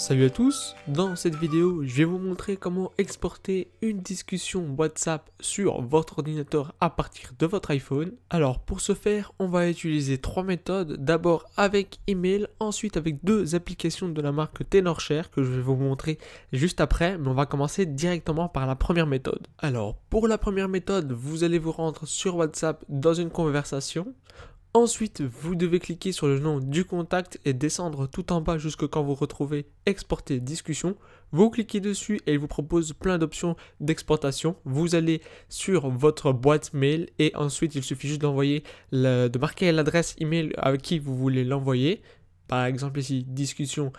Salut à tous, dans cette vidéo je vais vous montrer comment exporter une discussion WhatsApp sur votre ordinateur à partir de votre iPhone. Alors pour ce faire on va utiliser trois méthodes, d'abord avec email, ensuite avec deux applications de la marque Tenorshare que je vais vous montrer juste après, mais on va commencer directement par la première méthode. Alors pour la première méthode vous allez vous rendre sur WhatsApp dans une conversation, Ensuite, vous devez cliquer sur le nom du contact et descendre tout en bas jusque quand vous retrouvez exporter discussion. Vous cliquez dessus et il vous propose plein d'options d'exportation. Vous allez sur votre boîte mail et ensuite il suffit juste d'envoyer, de marquer l'adresse email à qui vous voulez l'envoyer. Par exemple ici discussion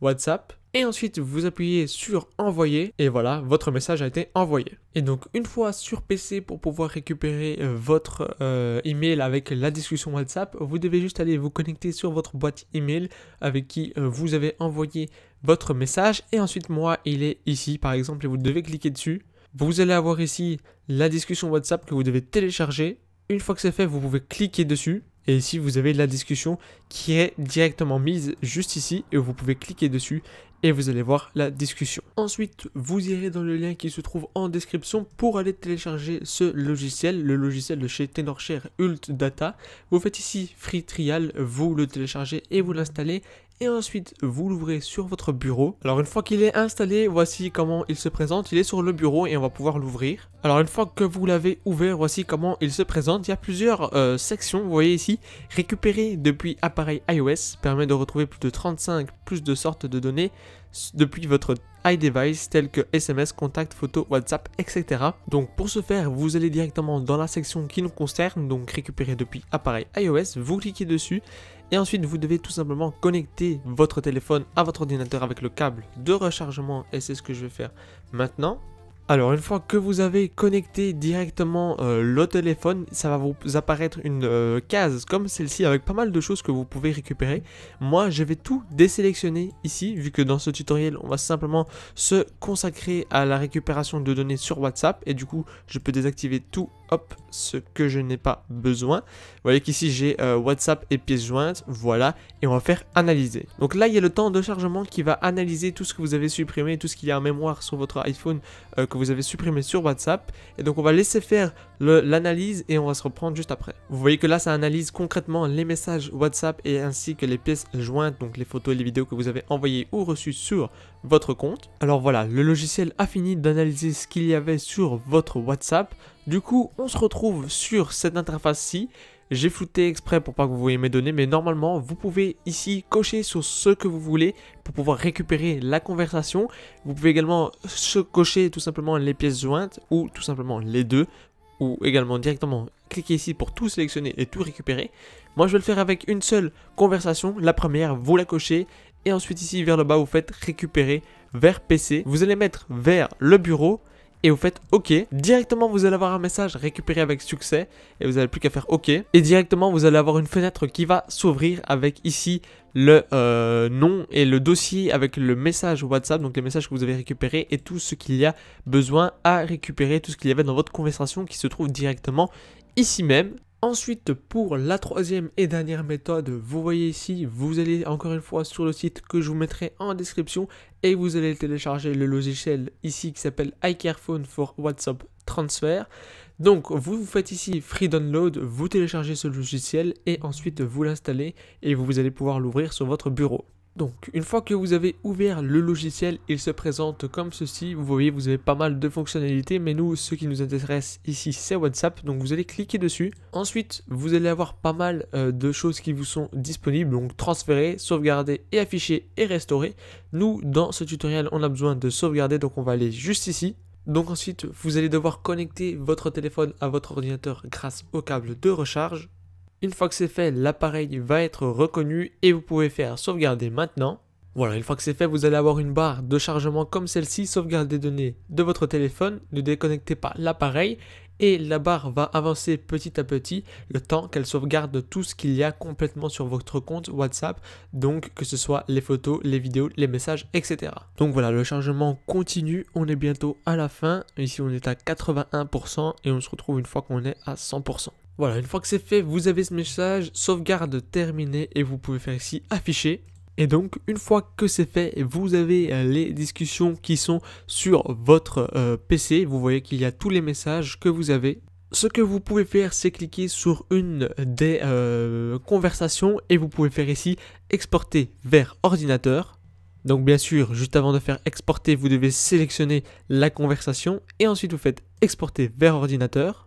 WhatsApp et ensuite vous appuyez sur envoyer et voilà, votre message a été envoyé. Et donc une fois sur PC pour pouvoir récupérer euh, votre euh, email avec la discussion WhatsApp, vous devez juste aller vous connecter sur votre boîte email avec qui euh, vous avez envoyé votre message et ensuite moi, il est ici par exemple et vous devez cliquer dessus. Vous allez avoir ici la discussion WhatsApp que vous devez télécharger. Une fois que c'est fait, vous pouvez cliquer dessus et ici, vous avez la discussion qui est directement mise juste ici et vous pouvez cliquer dessus et vous allez voir la discussion. Ensuite, vous irez dans le lien qui se trouve en description pour aller télécharger ce logiciel, le logiciel de chez Tenorshare Ult Data. Vous faites ici Free Trial, vous le téléchargez et vous l'installez et ensuite vous l'ouvrez sur votre bureau. Alors une fois qu'il est installé, voici comment il se présente. Il est sur le bureau et on va pouvoir l'ouvrir. Alors une fois que vous l'avez ouvert, voici comment il se présente. Il y a plusieurs euh, sections, vous voyez ici, récupérer depuis appareil iOS permet de retrouver plus de 35, plus de sortes de données depuis votre iDevice tel que SMS, contact, photo, WhatsApp, etc. Donc pour ce faire, vous allez directement dans la section qui nous concerne, donc récupérer depuis appareil iOS, vous cliquez dessus et ensuite vous devez tout simplement connecter votre téléphone à votre ordinateur avec le câble de rechargement et c'est ce que je vais faire maintenant. Alors une fois que vous avez connecté directement euh, le téléphone, ça va vous apparaître une euh, case comme celle-ci avec pas mal de choses que vous pouvez récupérer. Moi je vais tout désélectionner ici vu que dans ce tutoriel on va simplement se consacrer à la récupération de données sur WhatsApp et du coup je peux désactiver tout hop, ce que je n'ai pas besoin. Vous voyez qu'ici j'ai euh, WhatsApp et pièces jointes, voilà, et on va faire analyser. Donc là, il y a le temps de chargement qui va analyser tout ce que vous avez supprimé, tout ce qu'il y a en mémoire sur votre iPhone euh, que vous avez supprimé sur WhatsApp. Et donc on va laisser faire l'analyse et on va se reprendre juste après. Vous voyez que là, ça analyse concrètement les messages WhatsApp et ainsi que les pièces jointes, donc les photos et les vidéos que vous avez envoyées ou reçues sur votre compte. Alors voilà, le logiciel a fini d'analyser ce qu'il y avait sur votre WhatsApp. Du coup, on se retrouve sur cette interface-ci. J'ai flouté exprès pour pas que vous voyez mes données, mais normalement, vous pouvez ici cocher sur ce que vous voulez pour pouvoir récupérer la conversation. Vous pouvez également se cocher tout simplement les pièces jointes ou tout simplement les deux ou également directement cliquer ici pour tout sélectionner et tout récupérer. Moi, je vais le faire avec une seule conversation. La première, vous la cochez et ensuite ici vers le bas, vous faites récupérer vers PC. Vous allez mettre vers le bureau et vous faites OK. Directement, vous allez avoir un message récupéré avec succès et vous n'avez plus qu'à faire OK. Et directement, vous allez avoir une fenêtre qui va s'ouvrir avec ici le euh, nom et le dossier avec le message WhatsApp, donc les messages que vous avez récupérés et tout ce qu'il y a besoin à récupérer, tout ce qu'il y avait dans votre conversation qui se trouve directement ici même. Ensuite, pour la troisième et dernière méthode, vous voyez ici, vous allez encore une fois sur le site que je vous mettrai en description et vous allez télécharger le logiciel ici qui s'appelle iCareFone for WhatsApp Transfer. Donc, vous, vous faites ici Free Download, vous téléchargez ce logiciel et ensuite vous l'installez et vous allez pouvoir l'ouvrir sur votre bureau. Donc, une fois que vous avez ouvert le logiciel, il se présente comme ceci. Vous voyez, vous avez pas mal de fonctionnalités, mais nous, ce qui nous intéresse ici, c'est WhatsApp. Donc, vous allez cliquer dessus. Ensuite, vous allez avoir pas mal euh, de choses qui vous sont disponibles, donc transférer, sauvegarder et afficher et restaurer. Nous, dans ce tutoriel, on a besoin de sauvegarder, donc on va aller juste ici. Donc ensuite, vous allez devoir connecter votre téléphone à votre ordinateur grâce au câble de recharge. Une fois que c'est fait, l'appareil va être reconnu et vous pouvez faire sauvegarder maintenant. Voilà, une fois que c'est fait, vous allez avoir une barre de chargement comme celle-ci, sauvegarde des données de votre téléphone, ne déconnectez pas l'appareil et la barre va avancer petit à petit le temps qu'elle sauvegarde tout ce qu'il y a complètement sur votre compte WhatsApp, donc que ce soit les photos, les vidéos, les messages, etc. Donc voilà, le chargement continue, on est bientôt à la fin, ici on est à 81% et on se retrouve une fois qu'on est à 100%. Voilà, une fois que c'est fait, vous avez ce message, sauvegarde terminée et vous pouvez faire ici afficher. Et donc, une fois que c'est fait, vous avez euh, les discussions qui sont sur votre euh, PC. Vous voyez qu'il y a tous les messages que vous avez. Ce que vous pouvez faire, c'est cliquer sur une des euh, conversations et vous pouvez faire ici exporter vers ordinateur. Donc bien sûr, juste avant de faire exporter, vous devez sélectionner la conversation et ensuite vous faites exporter vers ordinateur.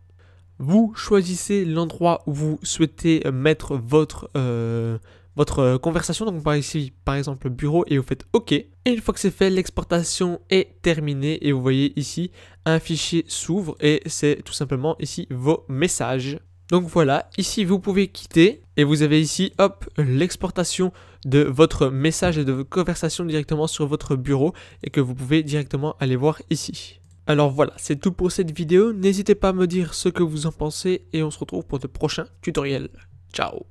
Vous choisissez l'endroit où vous souhaitez euh, mettre votre, euh, votre euh, conversation. Donc par ici, par exemple, bureau et vous faites OK. Et une fois que c'est fait, l'exportation est terminée et vous voyez ici, un fichier s'ouvre et c'est tout simplement ici vos messages. Donc voilà, ici vous pouvez quitter et vous avez ici, hop, l'exportation de votre message et de vos conversations directement sur votre bureau et que vous pouvez directement aller voir ici. Alors voilà, c'est tout pour cette vidéo. N'hésitez pas à me dire ce que vous en pensez et on se retrouve pour de prochains tutoriels. Ciao